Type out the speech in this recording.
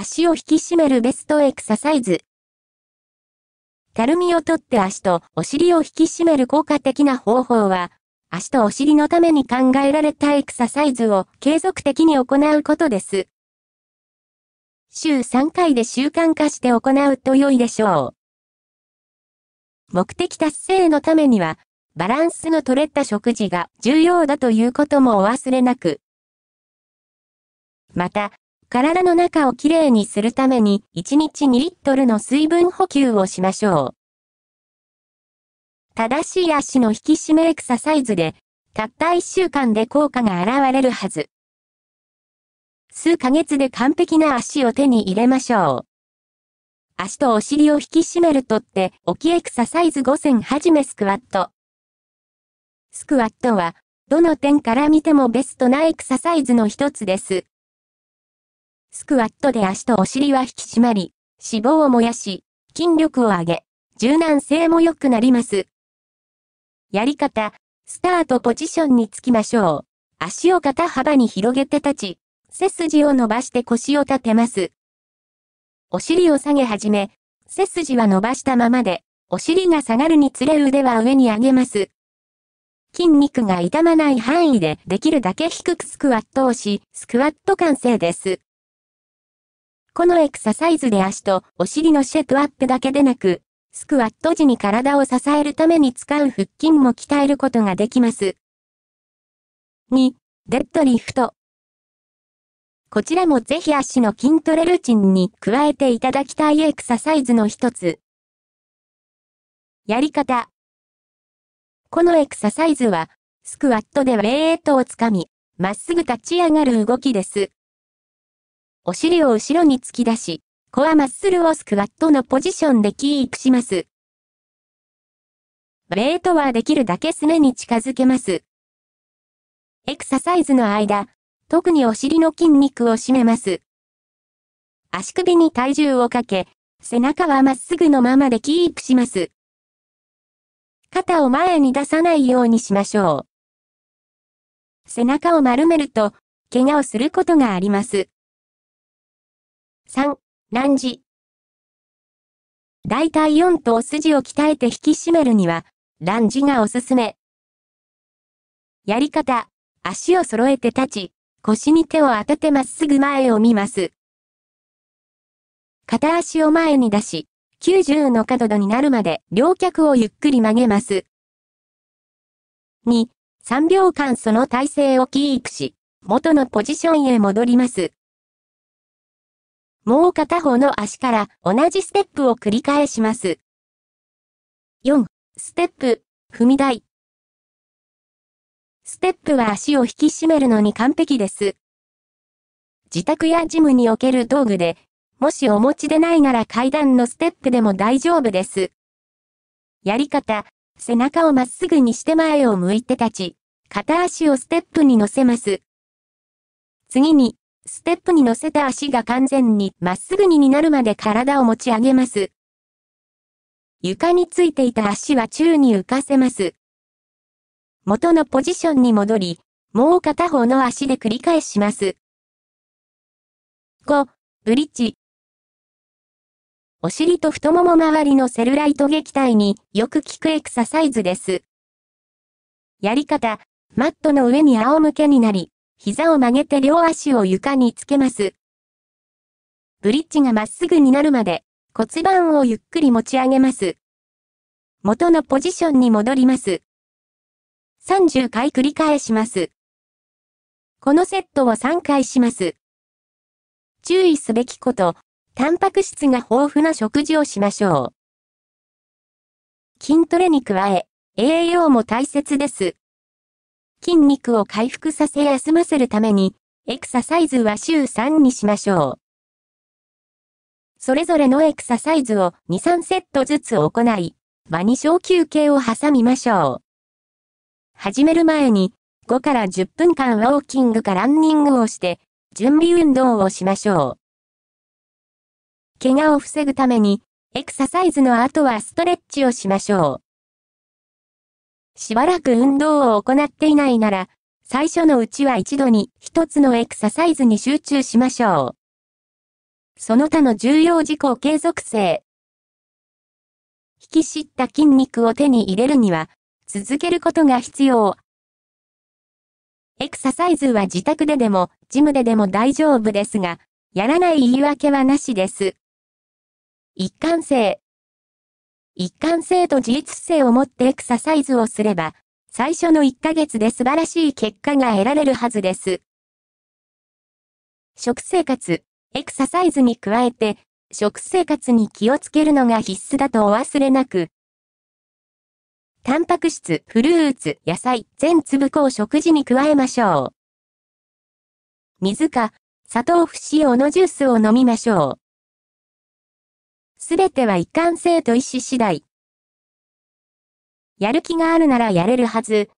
足を引き締めるベストエクササイズ。たるみを取って足とお尻を引き締める効果的な方法は、足とお尻のために考えられたエクササイズを継続的に行うことです。週3回で習慣化して行うと良いでしょう。目的達成のためには、バランスの取れた食事が重要だということもお忘れなく。また、体の中をきれいにするために1日2リットルの水分補給をしましょう。正しい足の引き締めエクササイズで、たった1週間で効果が現れるはず。数ヶ月で完璧な足を手に入れましょう。足とお尻を引き締めるとって、置きエクササイズ5選はじめスクワット。スクワットは、どの点から見てもベストなエクササイズの一つです。スクワットで足とお尻は引き締まり、脂肪を燃やし、筋力を上げ、柔軟性も良くなります。やり方、スタートポジションにつきましょう。足を肩幅に広げて立ち、背筋を伸ばして腰を立てます。お尻を下げ始め、背筋は伸ばしたままで、お尻が下がるにつれ腕は上に上げます。筋肉が痛まない範囲でできるだけ低くスクワットをし、スクワット完成です。このエクササイズで足とお尻のシェットアップだけでなく、スクワット時に体を支えるために使う腹筋も鍛えることができます。2、デッドリフト。こちらもぜひ足の筋トレルチンに加えていただきたいエクササイズの一つ。やり方。このエクササイズは、スクワットでウェイトをつかみ、まっすぐ立ち上がる動きです。お尻を後ろに突き出し、コアマッスルをスクワットのポジションでキープします。レートはできるだけすねに近づけます。エクササイズの間、特にお尻の筋肉を締めます。足首に体重をかけ、背中はまっすぐのままでキープします。肩を前に出さないようにしましょう。背中を丸めると、怪我をすることがあります。3、何時。大体4と筋を鍛えて引き締めるには、ランジがおすすめ。やり方、足を揃えて立ち、腰に手を当ててまっすぐ前を見ます。片足を前に出し、90の角度になるまで両脚をゆっくり曲げます。2、3秒間その体勢をキープし、元のポジションへ戻ります。もう片方の足から同じステップを繰り返します。4、ステップ、踏み台。ステップは足を引き締めるのに完璧です。自宅やジムにおける道具で、もしお持ちでないなら階段のステップでも大丈夫です。やり方、背中をまっすぐにして前を向いて立ち、片足をステップに乗せます。次に、ステップに乗せた足が完全にまっすぐになるまで体を持ち上げます。床についていた足は宙に浮かせます。元のポジションに戻り、もう片方の足で繰り返します。5、ブリッジ。お尻と太もも周りのセルライト撃退によく効くエクササイズです。やり方、マットの上に仰向けになり、膝を曲げて両足を床につけます。ブリッジがまっすぐになるまで骨盤をゆっくり持ち上げます。元のポジションに戻ります。30回繰り返します。このセットを3回します。注意すべきこと、タンパク質が豊富な食事をしましょう。筋トレに加え、栄養も大切です。筋肉を回復させ休ませるために、エクササイズは週3にしましょう。それぞれのエクササイズを2、3セットずつ行い、場に小休憩を挟みましょう。始める前に、5から10分間ウォーキングかランニングをして、準備運動をしましょう。怪我を防ぐために、エクササイズの後はストレッチをしましょう。しばらく運動を行っていないなら、最初のうちは一度に一つのエクササイズに集中しましょう。その他の重要事項継続性。引き知った筋肉を手に入れるには、続けることが必要。エクササイズは自宅ででも、ジムででも大丈夫ですが、やらない言い訳はなしです。一貫性。一貫性と自律性を持ってエクササイズをすれば、最初の1ヶ月で素晴らしい結果が得られるはずです。食生活、エクササイズに加えて、食生活に気をつけるのが必須だとお忘れなく。タンパク質、フルーツ、野菜、全粒粉を食事に加えましょう。水か、砂糖不使用のジュースを飲みましょう。すべては一貫性と意志次第。やる気があるならやれるはず、